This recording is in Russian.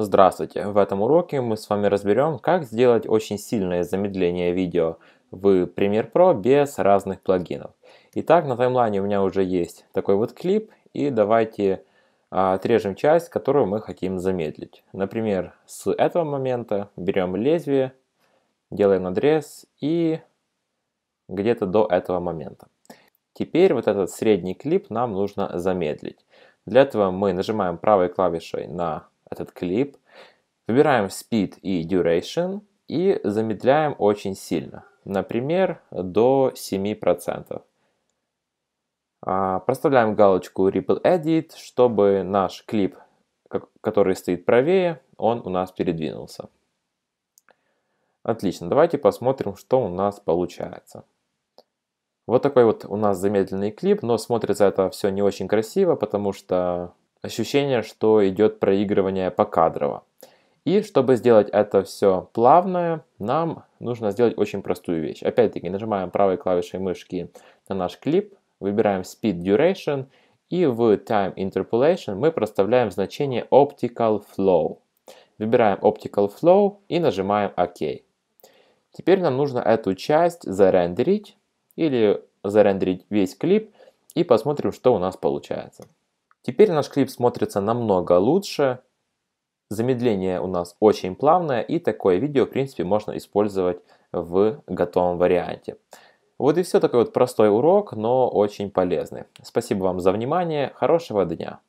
Здравствуйте! В этом уроке мы с вами разберем, как сделать очень сильное замедление видео в Premiere Pro без разных плагинов. Итак, на таймлайне у меня уже есть такой вот клип, и давайте а, отрежем часть, которую мы хотим замедлить. Например, с этого момента берем лезвие, делаем надрез и где-то до этого момента. Теперь вот этот средний клип нам нужно замедлить. Для этого мы нажимаем правой клавишей на этот клип. Выбираем Speed и Duration и замедляем очень сильно. Например, до 7%. А, проставляем галочку Ripple Edit, чтобы наш клип, который стоит правее, он у нас передвинулся. Отлично, давайте посмотрим, что у нас получается. Вот такой вот у нас замедленный клип, но смотрится это все не очень красиво, потому что ощущение, что идет проигрывание по кадрово. И чтобы сделать это все плавное, нам нужно сделать очень простую вещь. Опять-таки нажимаем правой клавишей мышки на наш клип, выбираем Speed Duration и в Time Interpolation мы проставляем значение Optical Flow. Выбираем Optical Flow и нажимаем ОК. Теперь нам нужно эту часть зарендерить или зарендерить весь клип и посмотрим, что у нас получается. Теперь наш клип смотрится намного лучше, замедление у нас очень плавное, и такое видео, в принципе, можно использовать в готовом варианте. Вот и все, такой вот простой урок, но очень полезный. Спасибо вам за внимание, хорошего дня!